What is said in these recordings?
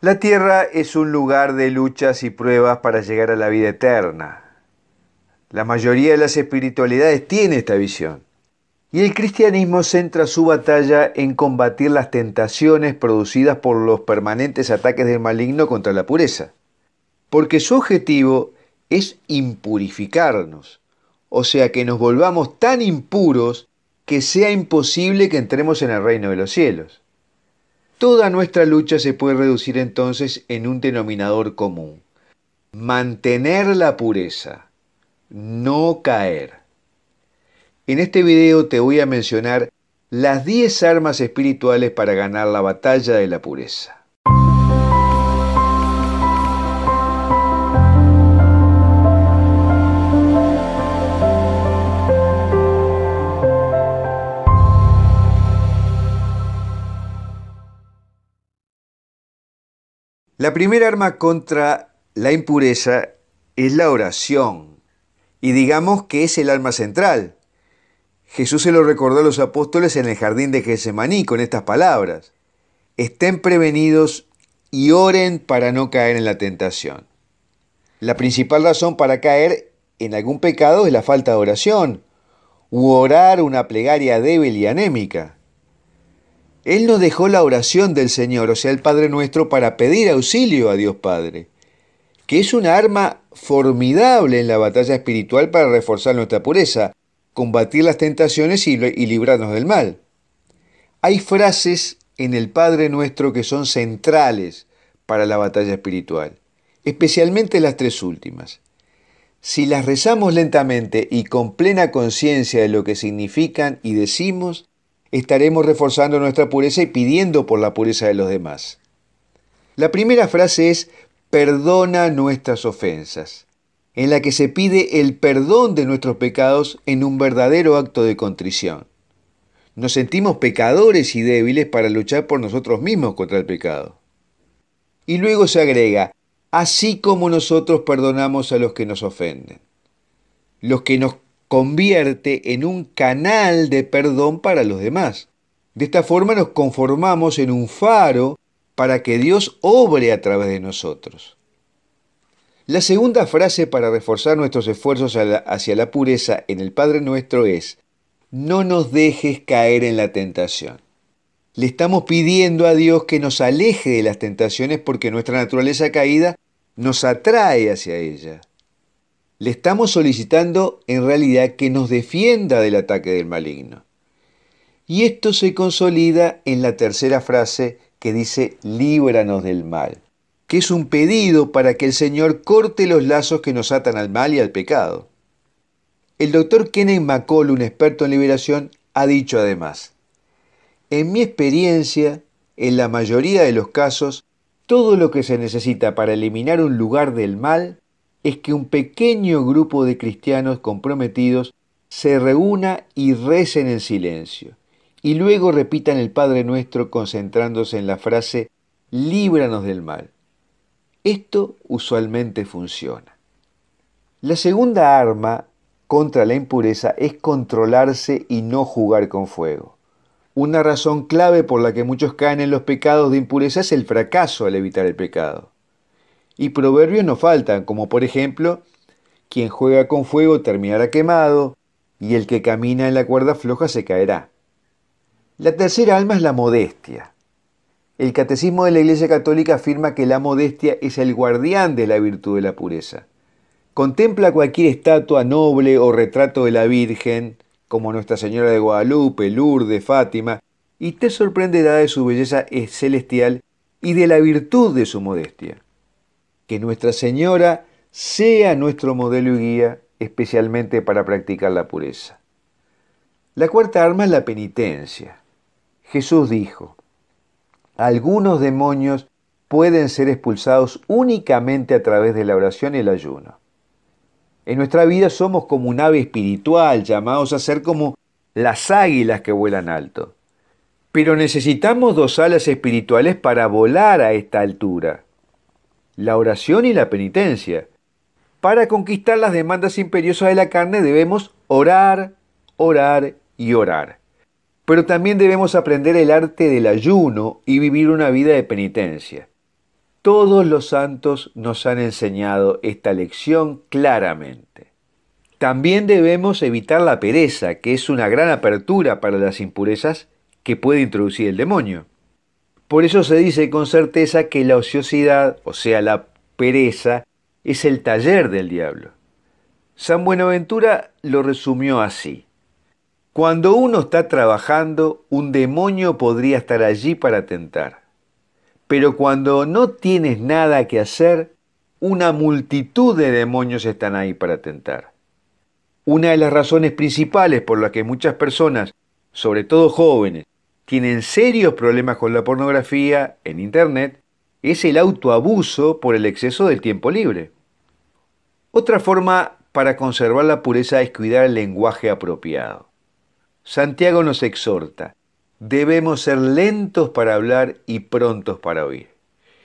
La tierra es un lugar de luchas y pruebas para llegar a la vida eterna. La mayoría de las espiritualidades tiene esta visión. Y el cristianismo centra su batalla en combatir las tentaciones producidas por los permanentes ataques del maligno contra la pureza. Porque su objetivo es impurificarnos, o sea que nos volvamos tan impuros que sea imposible que entremos en el reino de los cielos. Toda nuestra lucha se puede reducir entonces en un denominador común. Mantener la pureza, no caer. En este video te voy a mencionar las 10 armas espirituales para ganar la batalla de la pureza. La primera arma contra la impureza es la oración y digamos que es el alma central. Jesús se lo recordó a los apóstoles en el jardín de Getsemaní con estas palabras. Estén prevenidos y oren para no caer en la tentación. La principal razón para caer en algún pecado es la falta de oración, u orar una plegaria débil y anémica. Él nos dejó la oración del Señor, o sea, el Padre nuestro, para pedir auxilio a Dios Padre, que es un arma formidable en la batalla espiritual para reforzar nuestra pureza, combatir las tentaciones y, y librarnos del mal. Hay frases en el Padre nuestro que son centrales para la batalla espiritual, especialmente las tres últimas. Si las rezamos lentamente y con plena conciencia de lo que significan y decimos, estaremos reforzando nuestra pureza y pidiendo por la pureza de los demás. La primera frase es, perdona nuestras ofensas, en la que se pide el perdón de nuestros pecados en un verdadero acto de contrición. Nos sentimos pecadores y débiles para luchar por nosotros mismos contra el pecado. Y luego se agrega, así como nosotros perdonamos a los que nos ofenden. Los que nos convierte en un canal de perdón para los demás. De esta forma nos conformamos en un faro para que Dios obre a través de nosotros. La segunda frase para reforzar nuestros esfuerzos hacia la pureza en el Padre Nuestro es, no nos dejes caer en la tentación. Le estamos pidiendo a Dios que nos aleje de las tentaciones porque nuestra naturaleza caída nos atrae hacia ella. Le estamos solicitando en realidad que nos defienda del ataque del maligno. Y esto se consolida en la tercera frase que dice, líbranos del mal, que es un pedido para que el Señor corte los lazos que nos atan al mal y al pecado. El doctor Kenneth McCall, un experto en liberación, ha dicho además, en mi experiencia, en la mayoría de los casos, todo lo que se necesita para eliminar un lugar del mal es que un pequeño grupo de cristianos comprometidos se reúna y recen en silencio, y luego repitan el Padre Nuestro concentrándose en la frase, líbranos del mal. Esto usualmente funciona. La segunda arma contra la impureza es controlarse y no jugar con fuego. Una razón clave por la que muchos caen en los pecados de impureza es el fracaso al evitar el pecado. Y proverbios no faltan, como por ejemplo, quien juega con fuego terminará quemado, y el que camina en la cuerda floja se caerá. La tercera alma es la modestia. El catecismo de la Iglesia Católica afirma que la modestia es el guardián de la virtud de la pureza. Contempla cualquier estatua noble o retrato de la Virgen, como Nuestra Señora de Guadalupe, Lourdes, Fátima, y te sorprenderá de su belleza celestial y de la virtud de su modestia que Nuestra Señora sea nuestro modelo y guía, especialmente para practicar la pureza. La cuarta arma es la penitencia. Jesús dijo, algunos demonios pueden ser expulsados únicamente a través de la oración y el ayuno. En nuestra vida somos como un ave espiritual, llamados a ser como las águilas que vuelan alto. Pero necesitamos dos alas espirituales para volar a esta altura la oración y la penitencia. Para conquistar las demandas imperiosas de la carne debemos orar, orar y orar. Pero también debemos aprender el arte del ayuno y vivir una vida de penitencia. Todos los santos nos han enseñado esta lección claramente. También debemos evitar la pereza, que es una gran apertura para las impurezas que puede introducir el demonio. Por eso se dice con certeza que la ociosidad, o sea, la pereza, es el taller del diablo. San Buenaventura lo resumió así. Cuando uno está trabajando, un demonio podría estar allí para tentar. Pero cuando no tienes nada que hacer, una multitud de demonios están ahí para tentar. Una de las razones principales por las que muchas personas, sobre todo jóvenes, tienen serios problemas con la pornografía en Internet es el autoabuso por el exceso del tiempo libre. Otra forma para conservar la pureza es cuidar el lenguaje apropiado. Santiago nos exhorta, debemos ser lentos para hablar y prontos para oír.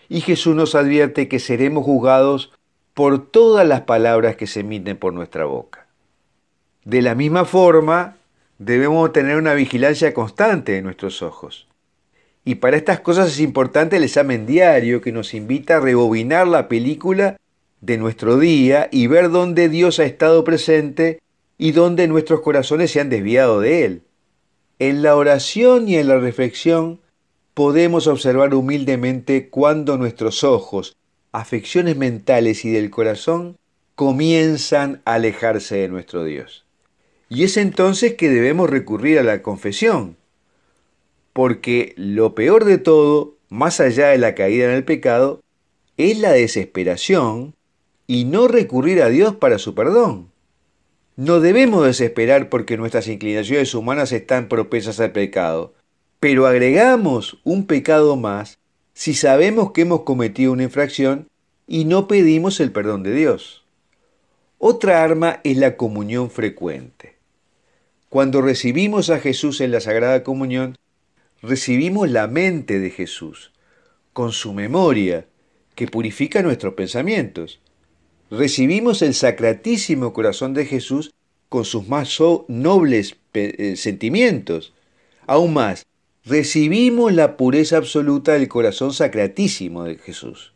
Y Jesús nos advierte que seremos juzgados por todas las palabras que se emiten por nuestra boca. De la misma forma, debemos tener una vigilancia constante de nuestros ojos. Y para estas cosas es importante el examen diario que nos invita a rebobinar la película de nuestro día y ver dónde Dios ha estado presente y dónde nuestros corazones se han desviado de Él. En la oración y en la reflexión podemos observar humildemente cuando nuestros ojos, afecciones mentales y del corazón comienzan a alejarse de nuestro Dios. Y es entonces que debemos recurrir a la confesión, porque lo peor de todo, más allá de la caída en el pecado, es la desesperación y no recurrir a Dios para su perdón. No debemos desesperar porque nuestras inclinaciones humanas están propensas al pecado, pero agregamos un pecado más si sabemos que hemos cometido una infracción y no pedimos el perdón de Dios. Otra arma es la comunión frecuente. Cuando recibimos a Jesús en la Sagrada Comunión, recibimos la mente de Jesús, con su memoria, que purifica nuestros pensamientos. Recibimos el sacratísimo corazón de Jesús con sus más nobles eh, sentimientos. Aún más, recibimos la pureza absoluta del corazón sacratísimo de Jesús.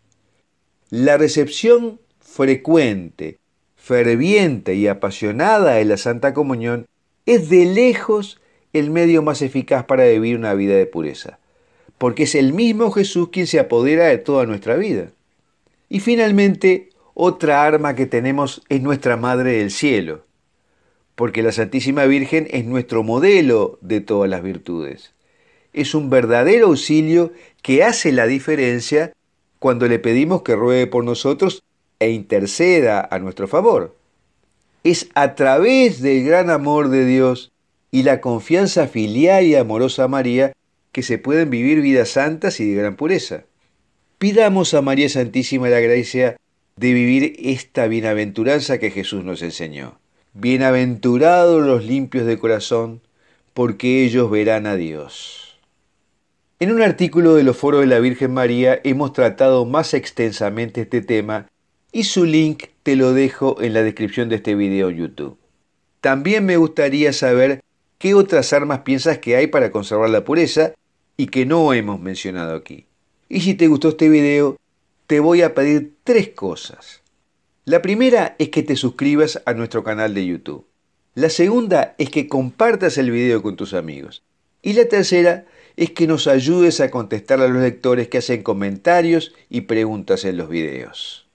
La recepción frecuente, ferviente y apasionada de la Santa Comunión es de lejos el medio más eficaz para vivir una vida de pureza, porque es el mismo Jesús quien se apodera de toda nuestra vida. Y finalmente, otra arma que tenemos es nuestra Madre del Cielo, porque la Santísima Virgen es nuestro modelo de todas las virtudes. Es un verdadero auxilio que hace la diferencia cuando le pedimos que ruegue por nosotros e interceda a nuestro favor es a través del gran amor de Dios y la confianza filial y amorosa a María que se pueden vivir vidas santas y de gran pureza. Pidamos a María Santísima la gracia de vivir esta bienaventuranza que Jesús nos enseñó. Bienaventurados los limpios de corazón, porque ellos verán a Dios. En un artículo de los foros de la Virgen María hemos tratado más extensamente este tema y su link te lo dejo en la descripción de este video YouTube. También me gustaría saber qué otras armas piensas que hay para conservar la pureza y que no hemos mencionado aquí. Y si te gustó este video, te voy a pedir tres cosas. La primera es que te suscribas a nuestro canal de YouTube. La segunda es que compartas el video con tus amigos. Y la tercera es que nos ayudes a contestar a los lectores que hacen comentarios y preguntas en los videos.